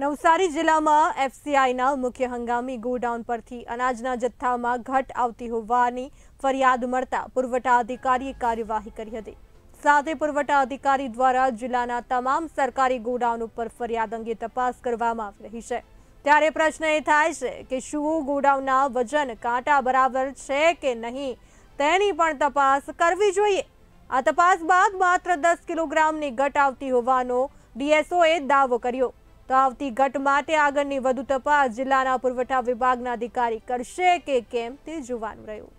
નવસારી જિલ્લામાં એફસીઆઈના મુખ્ય હંગામી ગોડાઉન પરથી અનાજના જથ્થામાં ઘટ આવતી હોવાની ફરિયાદ મળતા પુરવઠા અધિકારીએ કાર્યવાહી કરી હતી સાથે પુરવઠા અધિકારી દ્વારા જિલ્લાના તમામ સરકારી ગોડાઉન ઉપર ફરિયાદ અંગે તપાસ કરવામાં આવી રહી છે ત્યારે પ્રશ્ન એ થાય છે કે શું ગોડાઉનના વજન કાંટા બરાબર છે કે નહીં તેની પણ તપાસ કરવી જોઈએ આ તપાસ બાદ માત્ર દસ કિલોગ્રામની ઘટ આવતી હોવાનો ડીએસઓએ દાવો કર્યો તો આવતી ઘટ માટે આગળની વધુ તપાસ જિલ્લાના પુરવઠા વિભાગના અધિકારી કરશે કે કેમ તે જોવાનું રહ્યું